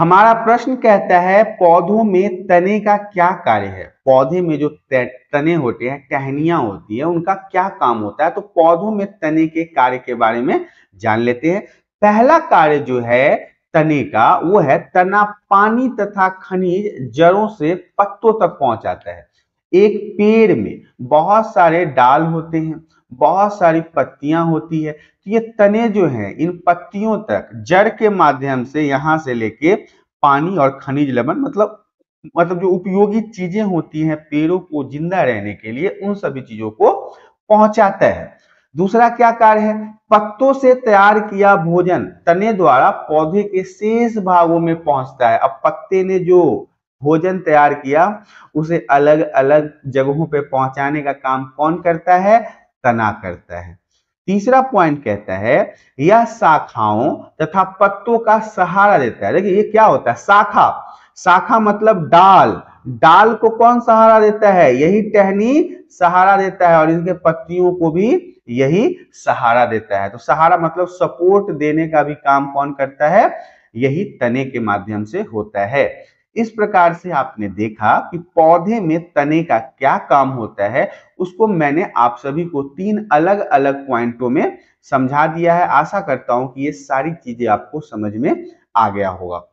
हमारा प्रश्न कहता है पौधों में तने का क्या कार्य है पौधे में जो तने होते हैं टहनिया होती है उनका क्या काम होता है तो पौधों में तने के कार्य के बारे में जान लेते हैं पहला कार्य जो है तने का वो है तना पानी तथा खनिज जड़ों से पत्तों तक पहुंचाता है एक पेड़ में बहुत सारे डाल होते हैं बहुत सारी पत्तियां होती है तो ये तने जो है इन पत्तियों तक जड़ के माध्यम से यहाँ से लेके पानी और खनिज लवन मतलब मतलब जो उपयोगी चीजें होती हैं पेड़ों को जिंदा रहने के लिए उन सभी चीजों को पहुंचाता है दूसरा क्या कार्य है पत्तों से तैयार किया भोजन तने द्वारा पौधे के शेष भागों में पहुंचता है अब पत्ते ने जो भोजन तैयार किया उसे अलग अलग जगहों पे पहुंचाने का काम कौन करता है तना करता है तीसरा पॉइंट कहता है यह शाखाओं तथा पत्तों का सहारा देता है देखिए ये क्या होता है शाखा शाखा मतलब डाल डाल को कौन सहारा देता है यही टहनी सहारा देता है और इनके पत्तियों को भी यही सहारा देता है तो सहारा मतलब सपोर्ट देने का भी काम कौन करता है यही तने के माध्यम से होता है इस प्रकार से आपने देखा कि पौधे में तने का क्या काम होता है उसको मैंने आप सभी को तीन अलग अलग पॉइंटों में समझा दिया है आशा करता हूं कि ये सारी चीजें आपको समझ में आ गया होगा